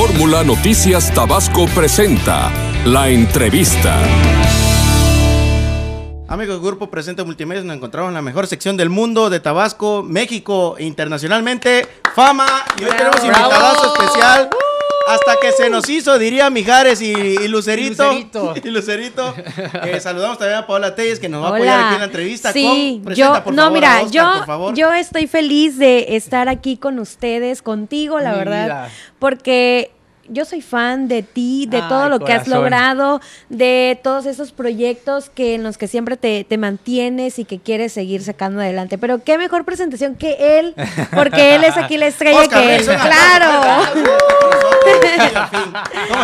Fórmula Noticias Tabasco presenta la entrevista. Amigos Grupo Presente Multimedia, nos encontramos en la mejor sección del mundo de Tabasco, México, internacionalmente, fama. Y hoy tenemos tenemos invitado especial. Uh hasta que se nos hizo, diría Mijares y, Lucerito. Y Lucerito. saludamos también a Paola Telles, que nos va a apoyar aquí en la entrevista. Sí, con, yo, por no, mira, yo, yo estoy feliz de estar aquí con ustedes, contigo, la verdad, porque yo soy fan de ti, de todo lo que has logrado, de todos esos proyectos que en los que siempre te, mantienes y que quieres seguir sacando adelante. Pero qué mejor presentación que él, porque él es aquí la estrella que él. Claro.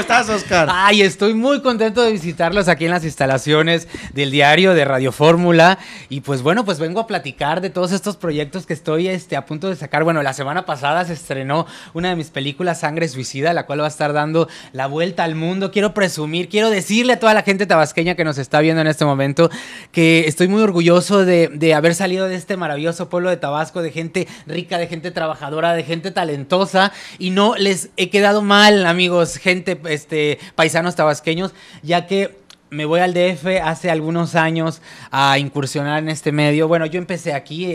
estás, Oscar? Ay, estoy muy contento de visitarlos aquí en las instalaciones del diario de Radio Fórmula. Y pues bueno, pues vengo a platicar de todos estos proyectos que estoy este, a punto de sacar. Bueno, la semana pasada se estrenó una de mis películas, Sangre Suicida, la cual va a estar dando la vuelta al mundo. Quiero presumir, quiero decirle a toda la gente tabasqueña que nos está viendo en este momento que estoy muy orgulloso de, de haber salido de este maravilloso pueblo de Tabasco, de gente rica, de gente trabajadora, de gente talentosa. Y no les he quedado mal, amigos, gente este, paisanos tabasqueños, ya que me voy al DF hace algunos años a incursionar en este medio. Bueno, yo empecé aquí,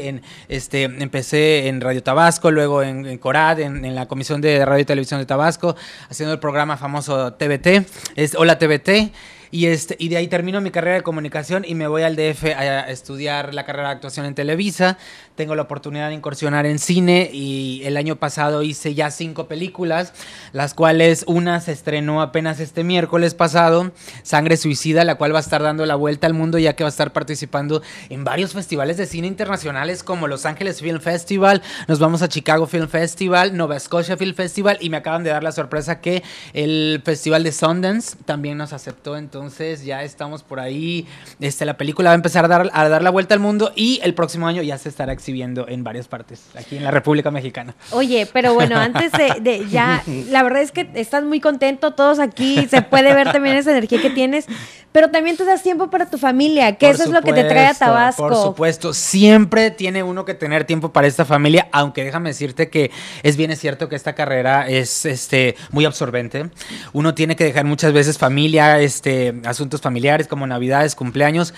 este, empecé en Radio Tabasco, luego en, Corad, en, la Comisión de Radio y Televisión de Tabasco, haciendo el programa famoso TVT, es Hola TVT. Y, este, y de ahí termino mi carrera de comunicación y me voy al DF a estudiar la carrera de actuación en Televisa. Tengo la oportunidad de incursionar en cine y el año pasado hice ya cinco películas, las cuales una se estrenó apenas este miércoles pasado, Sangre Suicida, la cual va a estar dando la vuelta al mundo ya que va a estar participando en varios festivales de cine internacionales como Los Ángeles Film Festival, nos vamos a Chicago Film Festival, Nova Scotia Film Festival y me acaban de dar la sorpresa que el Festival de Sundance también nos aceptó. Entonces, entonces ya estamos por ahí. Este, la película va a empezar a dar, a dar la vuelta al mundo y el próximo año ya se estará exhibiendo en varias partes, aquí en la República Mexicana. Oye, pero bueno, antes de, ya, la verdad es que estás muy contento todos aquí, se puede ver también esa energía que tienes, pero también te das tiempo para tu familia, que eso es lo que te trae a Tabasco. Por supuesto, siempre tiene uno que tener tiempo para esta familia, aunque déjame decirte que es bien es cierto que esta carrera es este muy absorbente. Uno tiene que dejar muchas veces familia, este asuntos familiares como navidades, cumpleaños.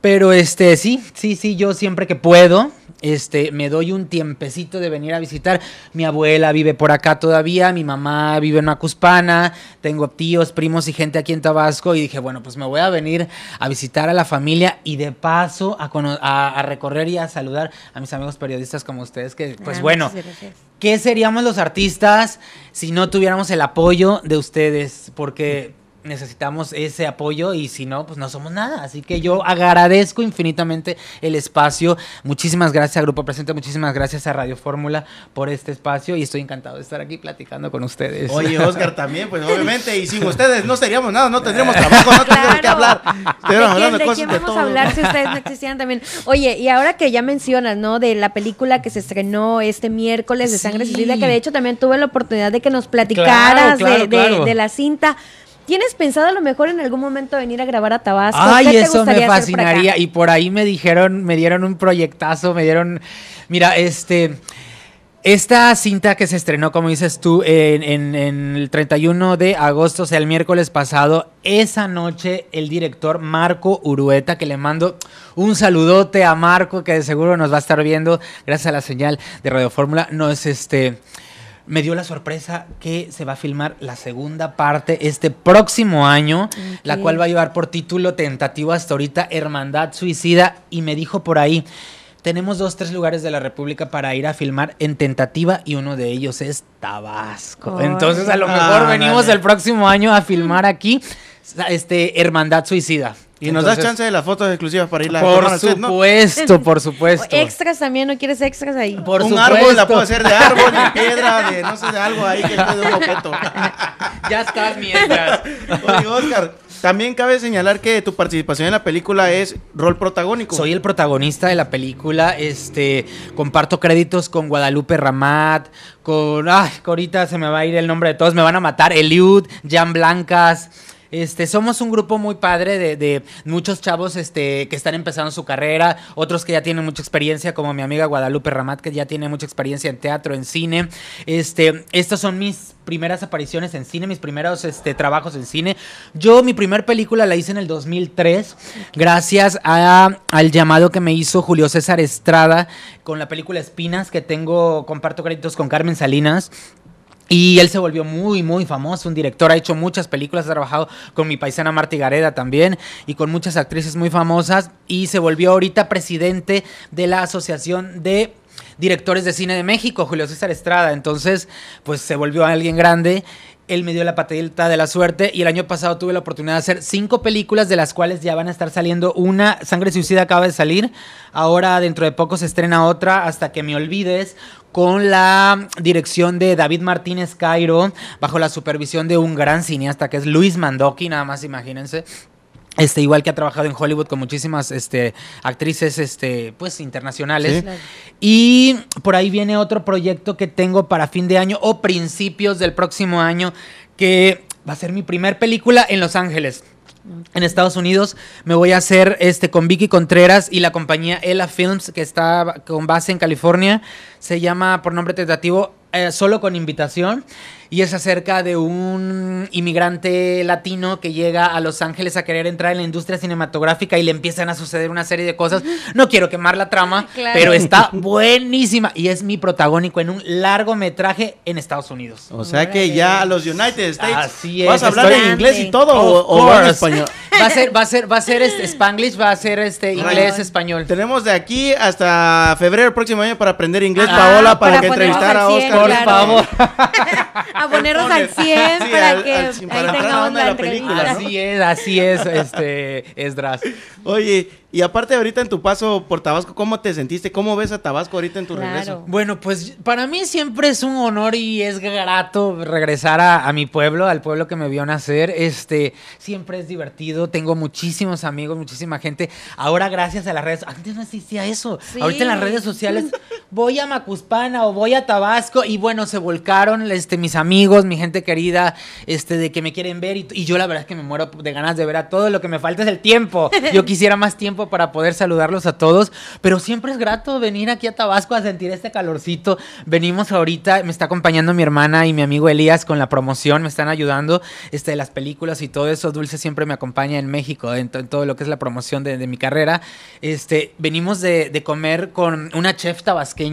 Pero este, sí, sí, sí, yo siempre que puedo, este, me doy un tiempecito de venir a visitar. Mi abuela vive por acá todavía, mi mamá vive en Macuspana, tengo tíos, primos y gente aquí en Tabasco. Y dije, bueno, pues me voy a venir a visitar a la familia y de paso a, recorrer y a saludar a mis amigos periodistas como ustedes, que pues ah, bueno, ¿qué seríamos los artistas si no tuviéramos el apoyo de ustedes? Porque necesitamos ese apoyo y si no, pues no somos nada. Así que yo agradezco infinitamente el espacio. Muchísimas gracias a Grupo Presente, muchísimas gracias a Radio Fórmula por este espacio y estoy encantado de estar aquí platicando con ustedes. Oye, Oscar, también, pues obviamente, y sin ustedes no seríamos nada, no tendríamos trabajo, no tendríamos claro. que hablar. de, quién, a hablar si ustedes no existían también? Oye, y ahora que ya mencionas, ¿no? De la película que se estrenó este miércoles de Sangre Civil, que de hecho también tuve la oportunidad de que nos platicaras de, de la cinta. ¿Tienes pensado a lo mejor en algún momento venir a grabar a Tabasco? Ay, eso me fascinaría. y por ahí me dijeron, me dieron un proyectazo, me dieron. Mira, este. Esta cinta que se estrenó, como dices tú, en, en, el 31 de agosto, o sea, el miércoles pasado, esa noche el director Marco Urueta, que le mando un saludote a Marco, que de seguro nos va a estar viendo, gracias a la señal de Radio Fórmula, nos este me dio la sorpresa que se va a filmar la segunda parte este próximo año, la cual va a llevar por título tentativa hasta ahorita Hermandad Suicida y me dijo por ahí, tenemos dos, tres lugares de la República para ir a filmar en tentativa y uno de ellos es Tabasco. Entonces a lo mejor venimos el próximo año a filmar aquí este Hermandad Suicida. Y nos das chance de las fotos exclusivas para ir por Por supuesto, por supuesto. Extras también, ¿no quieres extras ahí? un árbol, la puedo hacer de árbol, de piedra, de no sé, de algo ahí que esté de un objeto. ya estás mientras. Oye, Oscar, también cabe señalar que tu participación en la película es rol protagónico. Soy el protagonista de la película, este, comparto créditos con Guadalupe Ramat, con, ay, ahorita se me va a ir el nombre de todos, me van a matar, Eliud, Jan Blancas, este, somos un grupo muy padre de, muchos chavos este, que están empezando su carrera, otros que ya tienen mucha experiencia, como mi amiga Guadalupe Ramat, que ya tiene mucha experiencia en teatro, en cine. Este, estas son mis primeras apariciones en cine, mis primeros trabajos en cine. Yo mi primera película la hice en el 2003, gracias al llamado que me hizo Julio César Estrada con la película Espinas, que tengo, comparto créditos con Carmen Salinas. Y él se volvió muy, muy famoso, un director, ha hecho muchas películas, ha trabajado con mi paisana Marti Gareda también y con muchas actrices muy famosas y se volvió ahorita presidente de la Asociación de Directores de Cine de México, Julio César Estrada. Entonces, pues se volvió alguien grande. Él me dio la patita de la suerte y el año pasado tuve la oportunidad de hacer cinco películas de las cuales ya van a estar saliendo una. Sangre Suicida acaba de salir, ahora dentro de poco se estrena otra, Hasta que me olvides, con la dirección de David Martínez Cairo, bajo la supervisión de un gran cineasta que es Luis Mandoki, nada más imagínense. Este, igual que ha trabajado en Hollywood con muchísimas este, actrices este, pues, internacionales. Y por ahí viene otro proyecto que tengo para fin de año o principios del próximo año, que va a ser mi primer película en Los Ángeles en Estados Unidos. Me voy a hacer este con Vicky Contreras y la compañía Ella Films, que está con base en California. Se llama por nombre tentativo eh, Solo con Invitación y es acerca de un inmigrante latino que llega a Los Ángeles a querer entrar en la industria cinematográfica y le empiezan a suceder una serie de cosas. No quiero quemar la trama, pero está buenísima y es mi protagónico en un largometraje en Estados Unidos. O sea que ya los United States Así es, vas a hablar en inglés y todo o, en español. Va a ser va a ser va a ser este, Spanglish, va a ser este inglés español. Tenemos de aquí hasta febrero próximo año para aprender inglés, ah, Paola, para, que entrevistar a Oscar, por favor a ponernos al 100 para que tengamos la, película. Así es, así es, este, Esdras. Oye, y aparte ahorita en tu paso por Tabasco, ¿cómo te sentiste? ¿Cómo ves a Tabasco ahorita en tu regreso? Bueno, pues para mí siempre es un honor y es grato regresar a, mi pueblo, al pueblo que me vio nacer. Este, siempre es divertido, tengo muchísimos amigos, muchísima gente. Ahora gracias a las redes, antes no existía eso. Ahorita en las redes sociales voy a Macuspana o voy a Tabasco y bueno, se volcaron este, mis amigos, mi gente querida, este, de que me quieren ver y, yo la verdad es que me muero de ganas de ver a todo lo que me falta es el tiempo. Yo quisiera más tiempo para poder saludarlos a todos, pero siempre es grato venir aquí a Tabasco a sentir este calorcito. Venimos ahorita, me está acompañando mi hermana y mi amigo Elías con la promoción, me están ayudando este, de las películas y todo eso. Dulce siempre me acompaña en México, en, todo lo que es la promoción de, mi carrera. Este, venimos de, de comer con una chef tabasqueña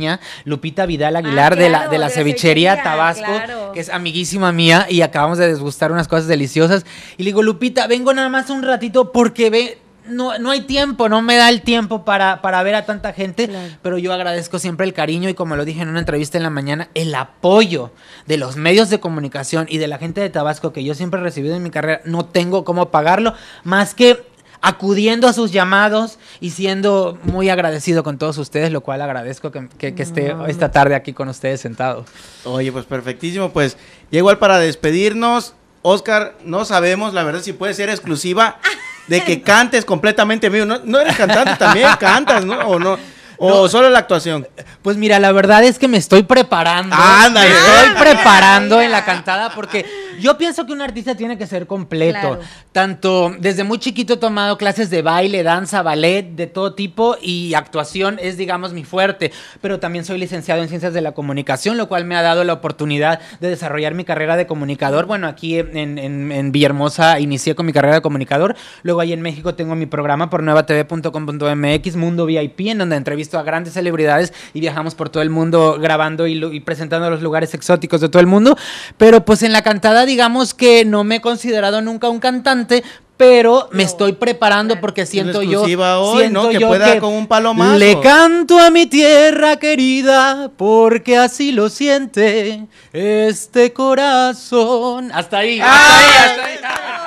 Lupita Vidal Aguilar ah, de la, de la, cevichería, Tabasco, que es amiguísima mía, y acabamos de desgustar unas cosas deliciosas. Y le digo, Lupita, vengo nada más un ratito porque ve, no, no, hay tiempo, no me da el tiempo para, para ver a tanta gente, pero yo agradezco siempre el cariño y como lo dije en una entrevista en la mañana, el apoyo de los medios de comunicación y de la gente de Tabasco que yo siempre he recibido en mi carrera, no tengo cómo pagarlo, más que acudiendo a sus llamados y siendo muy agradecido con todos ustedes, lo cual agradezco que, esté esta tarde aquí con ustedes sentado. Oye, pues perfectísimo, pues ya igual para despedirnos, Oscar, no sabemos, la verdad, si puede ser exclusiva de que cantes completamente mío. No, eres cantante también, cantas, ¿no? O no. ¿O solo la actuación? Pues mira, la verdad es que me estoy preparando. Ah, ándale. estoy preparando en la cantada porque yo pienso que un artista tiene que ser completo. Tanto desde muy chiquito he tomado clases de baile, danza, ballet, de todo tipo y actuación es, digamos, mi fuerte. Pero también soy licenciado en ciencias de la comunicación, lo cual me ha dado la oportunidad de desarrollar mi carrera de comunicador. Bueno, aquí en, en, Villahermosa inicié con mi carrera de comunicador. Luego ahí en México tengo mi programa por nuevatv.com.mx, Mundo VIP, en donde entrevisto a grandes celebridades y viajamos por todo el mundo grabando y, y presentando los lugares exóticos de todo el mundo. Pero pues en la cantada digamos que no me he considerado nunca un cantante, pero me estoy preparando porque siento yo siento que pueda con un palomazo. Le canto a mi tierra querida porque así lo siente este corazón. hasta ahí, hasta ahí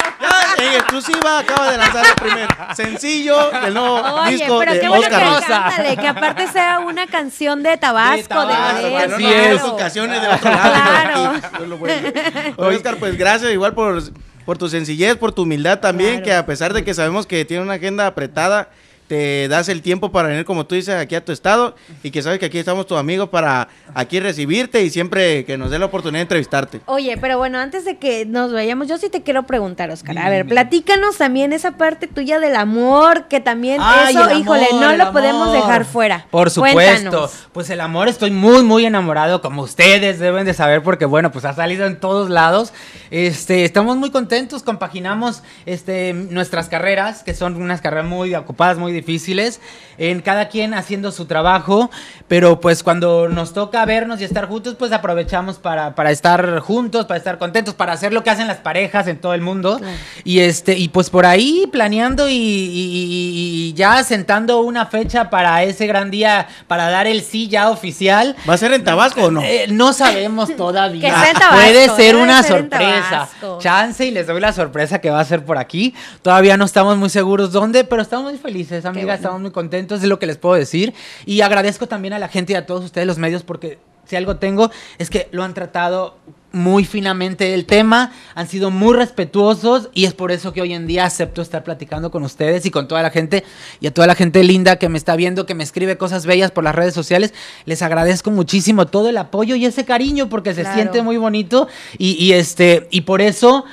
exclusiva acaba de lanzar el primer sencillo del nuevo Oye, disco pero de qué bueno Que, que aparte sea una canción de Tabasco, de, Tabasco, de de pues gracias igual por, tu sencillez, por tu humildad también, que a pesar de que sabemos que tiene una agenda apretada, te das el tiempo para venir, como tú dices, aquí a tu estado y que sabes que aquí estamos tus amigos para aquí recibirte y siempre que nos dé la oportunidad de entrevistarte. Oye, pero bueno, antes de que nos vayamos, yo sí te quiero preguntar, Oscar. A ver, platícanos también esa parte tuya del amor, que también eso, híjole, no lo podemos dejar fuera. Por supuesto. Pues el amor, estoy muy, muy enamorado, como ustedes deben de saber, porque bueno, pues ha salido en todos lados. Este, estamos muy contentos, compaginamos este, nuestras carreras, que son unas carreras muy ocupadas, muy difíciles, en cada quien haciendo su trabajo, pero pues cuando nos toca vernos y estar juntos, pues aprovechamos para, para estar juntos, para estar contentos, para hacer lo que hacen las parejas en todo el mundo. Y este, y pues por ahí planeando y, ya sentando una fecha para ese gran día, para dar el sí ya oficial. ¿Va a ser en Tabasco o no? Eh, eh, no sabemos todavía. Puede ser una sorpresa. Chance y les doy la sorpresa que va a ser por aquí. Todavía no estamos muy seguros dónde, pero estamos muy felices amiga. Estamos muy contentos, es lo que les puedo decir. Y agradezco también a la gente y a todos ustedes los medios porque si algo tengo es que lo han tratado muy finamente el tema, han sido muy respetuosos y es por eso que hoy en día acepto estar platicando con ustedes y con toda la gente y a toda la gente linda que me está viendo, que me escribe cosas bellas por las redes sociales. Les agradezco muchísimo todo el apoyo y ese cariño porque se siente muy bonito y este y por eso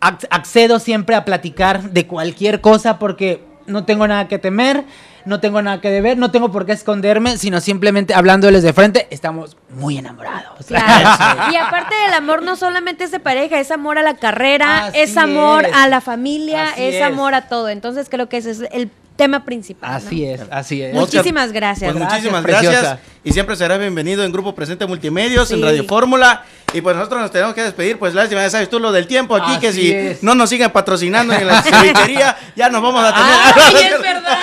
accedo siempre a platicar de cualquier cosa porque no tengo nada que temer, no tengo nada que deber, no tengo por qué esconderme, sino simplemente hablándoles de frente, estamos muy enamorados. y aparte del amor no solamente es de pareja, es amor a la carrera, es amor a la familia, es, es, amor a todo. Entonces creo que ese es el tema principal. Así es, así es. Muchísimas gracias. Pues muchísimas gracias. y siempre será bienvenido en Grupo Presente Multimedios, en Radio Fórmula. Y pues nosotros nos tenemos que despedir, pues lástima, ya sabes tú lo del tiempo aquí, que si no nos siguen patrocinando en la cevichería, ya nos vamos a tener. Ay, es verdad.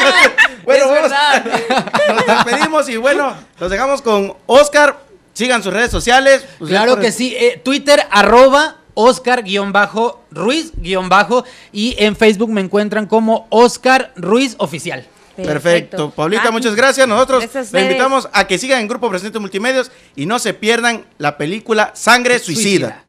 bueno, nos despedimos y bueno, los dejamos con Oscar. Sigan sus redes sociales. Pues, claro que sí, eh, Twitter arroba Oscar-Ruiz- y en Facebook me encuentran como Oscar Ruiz Oficial. Perfecto. Perfecto. Ah, muchas gracias. Nosotros te invitamos a que sigan en Grupo Presente Multimedios y no se pierdan la película Sangre Suicida.